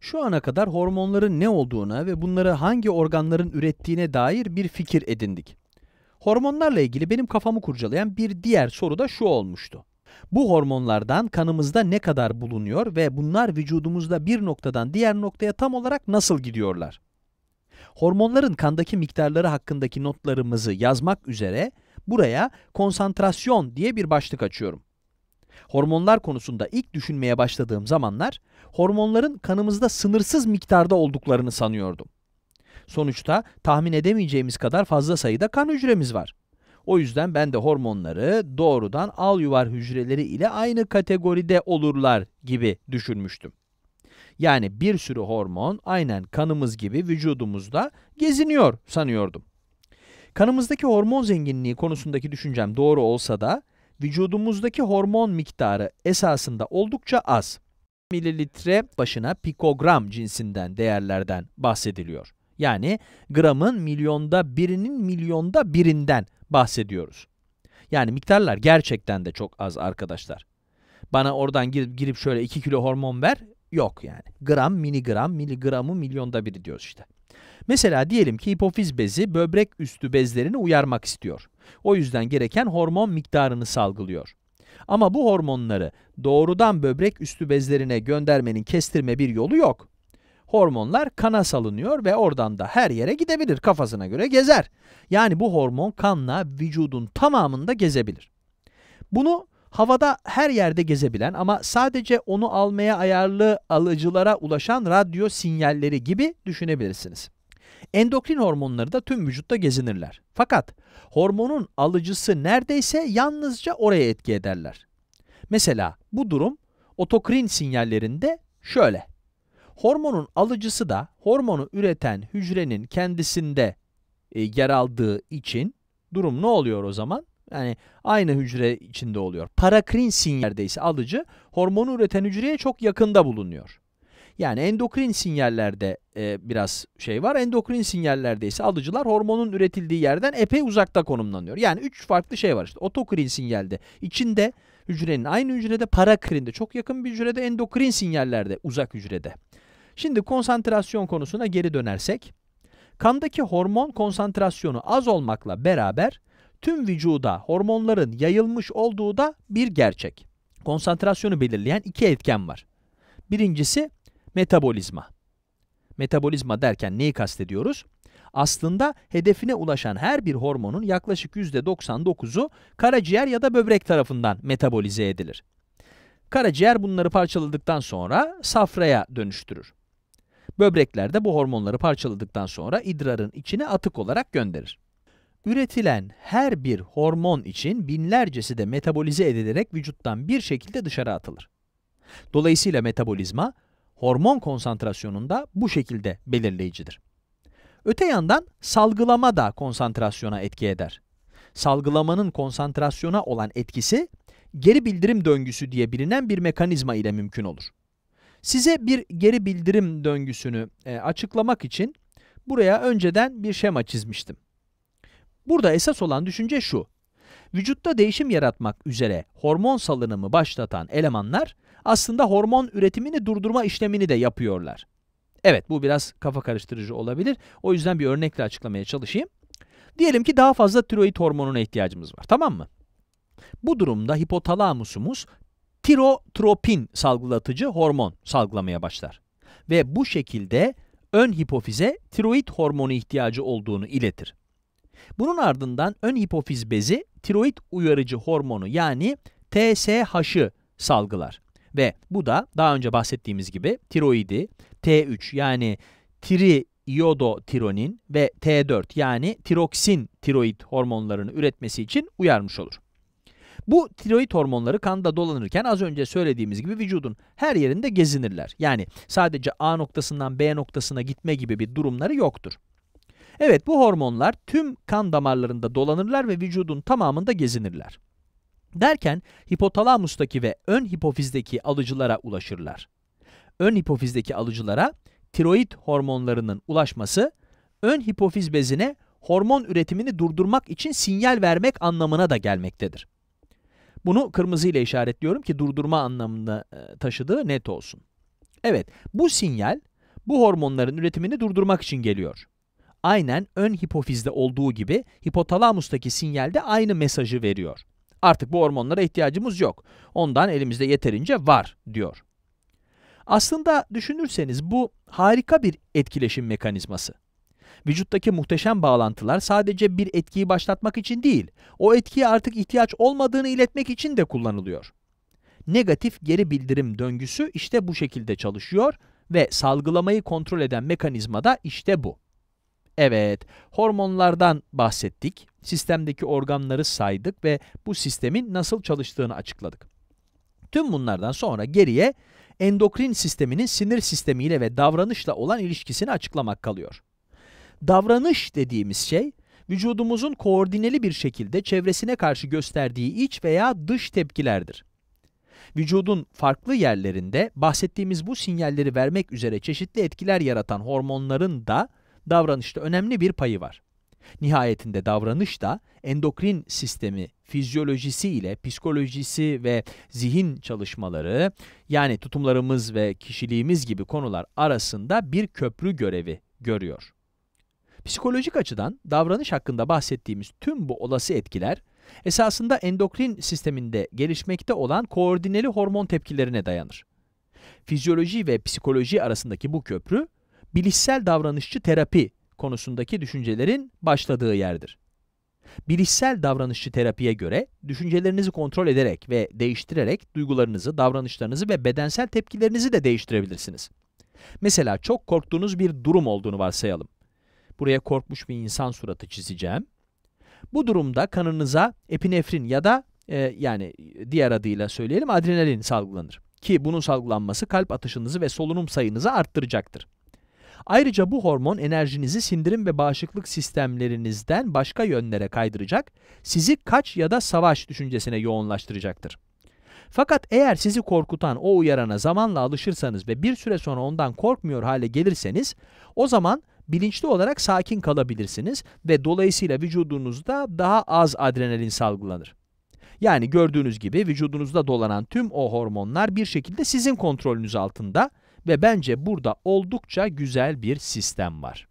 Şu ana kadar hormonların ne olduğuna ve bunları hangi organların ürettiğine dair bir fikir edindik. Hormonlarla ilgili benim kafamı kurcalayan bir diğer soru da şu olmuştu. Bu hormonlardan kanımızda ne kadar bulunuyor ve bunlar vücudumuzda bir noktadan diğer noktaya tam olarak nasıl gidiyorlar? Hormonların kandaki miktarları hakkındaki notlarımızı yazmak üzere buraya konsantrasyon diye bir başlık açıyorum. Hormonlar konusunda ilk düşünmeye başladığım zamanlar hormonların kanımızda sınırsız miktarda olduklarını sanıyordum. Sonuçta tahmin edemeyeceğimiz kadar fazla sayıda kan hücremiz var. O yüzden ben de hormonları doğrudan al yuvar hücreleri ile aynı kategoride olurlar gibi düşünmüştüm. Yani bir sürü hormon aynen kanımız gibi vücudumuzda geziniyor sanıyordum. Kanımızdaki hormon zenginliği konusundaki düşüncem doğru olsa da vücudumuzdaki hormon miktarı esasında oldukça az. Mililitre başına pikogram cinsinden değerlerden bahsediliyor. Yani gramın milyonda birinin milyonda birinden bahsediyoruz. Yani miktarlar gerçekten de çok az arkadaşlar. Bana oradan girip, girip şöyle 2 kilo hormon ver, yok yani. Gram, miligram, miligramı milyonda biri diyoruz işte. Mesela diyelim ki hipofiz bezi böbrek üstü bezlerini uyarmak istiyor. O yüzden gereken hormon miktarını salgılıyor. Ama bu hormonları doğrudan böbrek üstü bezlerine göndermenin kestirme bir yolu yok. Hormonlar kana salınıyor ve oradan da her yere gidebilir, kafasına göre gezer. Yani bu hormon kanla vücudun tamamında gezebilir. Bunu havada her yerde gezebilen ama sadece onu almaya ayarlı alıcılara ulaşan radyo sinyalleri gibi düşünebilirsiniz. Endokrin hormonları da tüm vücutta gezinirler. Fakat hormonun alıcısı neredeyse yalnızca oraya etki ederler. Mesela bu durum otokrin sinyallerinde şöyle. Hormonun alıcısı da hormonu üreten hücrenin kendisinde e, yer aldığı için durum ne oluyor o zaman? Yani aynı hücre içinde oluyor. Parakrin sinyalde ise alıcı hormonu üreten hücreye çok yakında bulunuyor. Yani endokrin sinyallerde e, biraz şey var. Endokrin sinyallerde ise alıcılar hormonun üretildiği yerden epey uzakta konumlanıyor. Yani üç farklı şey var işte. Otokrin sinyalde içinde hücrenin aynı hücrede parakrinde çok yakın bir hücrede endokrin sinyallerde uzak hücrede. Şimdi konsantrasyon konusuna geri dönersek kandaki hormon konsantrasyonu az olmakla beraber tüm vücuda hormonların yayılmış olduğu da bir gerçek. Konsantrasyonu belirleyen iki etken var. Birincisi Metabolizma. Metabolizma derken neyi kastediyoruz? Aslında hedefine ulaşan her bir hormonun yaklaşık %99'u karaciğer ya da böbrek tarafından metabolize edilir. Karaciğer bunları parçaladıktan sonra safraya dönüştürür. Böbrekler de bu hormonları parçaladıktan sonra idrarın içine atık olarak gönderir. Üretilen her bir hormon için binlercesi de metabolize edilerek vücuttan bir şekilde dışarı atılır. Dolayısıyla metabolizma, hormon konsantrasyonunda bu şekilde belirleyicidir. Öte yandan salgılama da konsantrasyona etki eder. Salgılamanın konsantrasyona olan etkisi geri bildirim döngüsü diye bilinen bir mekanizma ile mümkün olur. Size bir geri bildirim döngüsünü e, açıklamak için buraya önceden bir şema çizmiştim. Burada esas olan düşünce şu vücutta değişim yaratmak üzere hormon salınımı başlatan elemanlar aslında hormon üretimini durdurma işlemini de yapıyorlar. Evet bu biraz kafa karıştırıcı olabilir. O yüzden bir örnekle açıklamaya çalışayım. Diyelim ki daha fazla tiroid hormonuna ihtiyacımız var tamam mı? Bu durumda hipotalamusumuz tirotropin salgılatıcı hormon salgılamaya başlar. Ve bu şekilde ön hipofize tiroid hormonu ihtiyacı olduğunu iletir. Bunun ardından ön hipofiz bezi tiroid uyarıcı hormonu yani TSH'ı salgılar. Ve bu da daha önce bahsettiğimiz gibi tiroidi, T3 yani triiodotironin ve T4 yani tiroksin tiroid hormonlarını üretmesi için uyarmış olur. Bu tiroid hormonları kanda dolanırken az önce söylediğimiz gibi vücudun her yerinde gezinirler. Yani sadece A noktasından B noktasına gitme gibi bir durumları yoktur. Evet bu hormonlar tüm kan damarlarında dolanırlar ve vücudun tamamında gezinirler. Derken hipotalamustaki ve ön hipofizdeki alıcılara ulaşırlar. Ön hipofizdeki alıcılara tiroid hormonlarının ulaşması ön hipofiz bezine hormon üretimini durdurmak için sinyal vermek anlamına da gelmektedir. Bunu kırmızı ile işaretliyorum ki durdurma anlamında e, taşıdığı net olsun. Evet, bu sinyal bu hormonların üretimini durdurmak için geliyor aynen ön hipofizde olduğu gibi hipotalamustaki sinyal de aynı mesajı veriyor. Artık bu hormonlara ihtiyacımız yok. Ondan elimizde yeterince var diyor. Aslında düşünürseniz bu harika bir etkileşim mekanizması. Vücuttaki muhteşem bağlantılar sadece bir etkiyi başlatmak için değil, o etkiye artık ihtiyaç olmadığını iletmek için de kullanılıyor. Negatif geri bildirim döngüsü işte bu şekilde çalışıyor ve salgılamayı kontrol eden mekanizma da işte bu. Evet, hormonlardan bahsettik, sistemdeki organları saydık ve bu sistemin nasıl çalıştığını açıkladık. Tüm bunlardan sonra geriye endokrin sisteminin sinir sistemiyle ve davranışla olan ilişkisini açıklamak kalıyor. Davranış dediğimiz şey, vücudumuzun koordineli bir şekilde çevresine karşı gösterdiği iç veya dış tepkilerdir. Vücudun farklı yerlerinde bahsettiğimiz bu sinyalleri vermek üzere çeşitli etkiler yaratan hormonların da davranışta önemli bir payı var. Nihayetinde davranış da endokrin sistemi fizyolojisi ile psikolojisi ve zihin çalışmaları yani tutumlarımız ve kişiliğimiz gibi konular arasında bir köprü görevi görüyor. Psikolojik açıdan davranış hakkında bahsettiğimiz tüm bu olası etkiler esasında endokrin sisteminde gelişmekte olan koordineli hormon tepkilerine dayanır. Fizyoloji ve psikoloji arasındaki bu köprü bilişsel davranışçı terapi konusundaki düşüncelerin başladığı yerdir. Bilişsel davranışçı terapiye göre, düşüncelerinizi kontrol ederek ve değiştirerek duygularınızı, davranışlarınızı ve bedensel tepkilerinizi de değiştirebilirsiniz. Mesela çok korktuğunuz bir durum olduğunu varsayalım. Buraya korkmuş bir insan suratı çizeceğim. Bu durumda kanınıza epinefrin ya da e, yani diğer adıyla söyleyelim adrenalin salgılanır. Ki bunun salgılanması kalp atışınızı ve solunum sayınızı arttıracaktır. Ayrıca bu hormon enerjinizi sindirim ve bağışıklık sistemlerinizden başka yönlere kaydıracak, sizi kaç ya da savaş düşüncesine yoğunlaştıracaktır. Fakat eğer sizi korkutan o uyarana zamanla alışırsanız ve bir süre sonra ondan korkmuyor hale gelirseniz, o zaman bilinçli olarak sakin kalabilirsiniz ve dolayısıyla vücudunuzda daha az adrenalin salgılanır. Yani gördüğünüz gibi vücudunuzda dolanan tüm o hormonlar bir şekilde sizin kontrolünüz altında ve bence burada oldukça güzel bir sistem var.